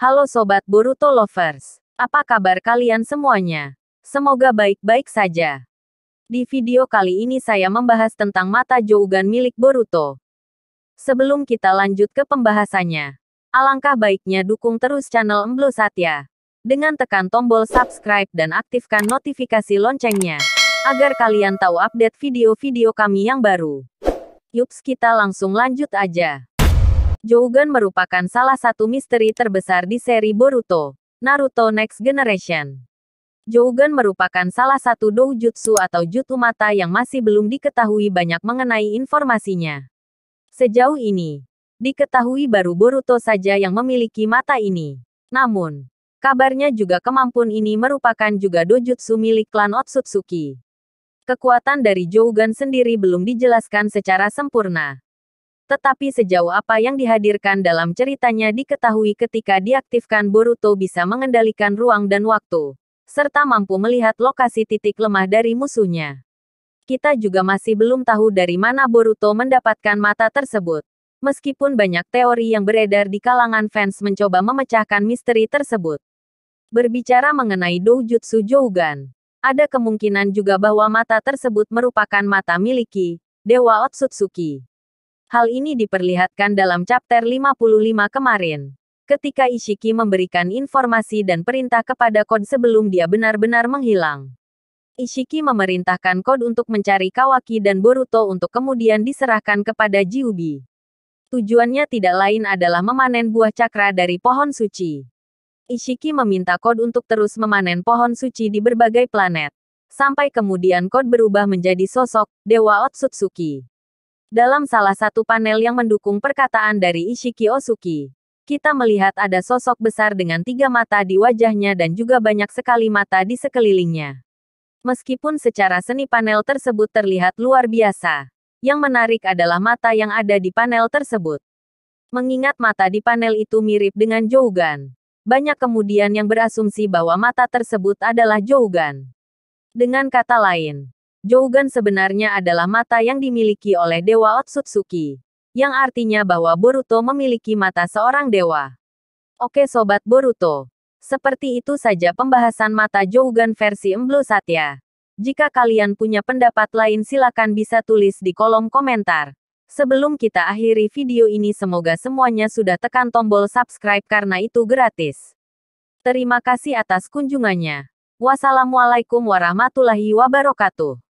Halo Sobat Boruto Lovers. Apa kabar kalian semuanya? Semoga baik-baik saja. Di video kali ini saya membahas tentang mata Jougan milik Boruto. Sebelum kita lanjut ke pembahasannya, alangkah baiknya dukung terus channel Emblo Satya. Dengan tekan tombol subscribe dan aktifkan notifikasi loncengnya. Agar kalian tahu update video-video kami yang baru. Yups kita langsung lanjut aja. Jougen merupakan salah satu misteri terbesar di seri Boruto, Naruto Next Generation. Jougen merupakan salah satu doujutsu atau jutsu mata yang masih belum diketahui banyak mengenai informasinya. Sejauh ini, diketahui baru Boruto saja yang memiliki mata ini. Namun, kabarnya juga kemampuan ini merupakan juga dojutsu milik klan Otsutsuki kekuatan dari Jougan sendiri belum dijelaskan secara sempurna. Tetapi sejauh apa yang dihadirkan dalam ceritanya diketahui ketika diaktifkan Boruto bisa mengendalikan ruang dan waktu, serta mampu melihat lokasi titik lemah dari musuhnya. Kita juga masih belum tahu dari mana Boruto mendapatkan mata tersebut. Meskipun banyak teori yang beredar di kalangan fans mencoba memecahkan misteri tersebut. Berbicara mengenai dojutsu Jougan, ada kemungkinan juga bahwa mata tersebut merupakan mata miliki Dewa Otsutsuki. Hal ini diperlihatkan dalam chapter 55 kemarin. Ketika Ishiki memberikan informasi dan perintah kepada Kod sebelum dia benar-benar menghilang. Ishiki memerintahkan Kod untuk mencari Kawaki dan Boruto untuk kemudian diserahkan kepada Jiubi. Tujuannya tidak lain adalah memanen buah cakra dari pohon suci. Ishiki meminta Kod untuk terus memanen pohon suci di berbagai planet. Sampai kemudian Kod berubah menjadi sosok Dewa Otsutsuki. Dalam salah satu panel yang mendukung perkataan dari Ishiki Osuki, kita melihat ada sosok besar dengan tiga mata di wajahnya dan juga banyak sekali mata di sekelilingnya. Meskipun secara seni panel tersebut terlihat luar biasa, yang menarik adalah mata yang ada di panel tersebut. Mengingat mata di panel itu mirip dengan Jougan, banyak kemudian yang berasumsi bahwa mata tersebut adalah Jougan. Dengan kata lain, Jougan sebenarnya adalah mata yang dimiliki oleh Dewa Otsutsuki. Yang artinya bahwa Boruto memiliki mata seorang dewa. Oke Sobat Boruto. Seperti itu saja pembahasan mata Jougan versi Emblu Satya. Jika kalian punya pendapat lain silakan bisa tulis di kolom komentar. Sebelum kita akhiri video ini semoga semuanya sudah tekan tombol subscribe karena itu gratis. Terima kasih atas kunjungannya. Wassalamualaikum warahmatullahi wabarakatuh.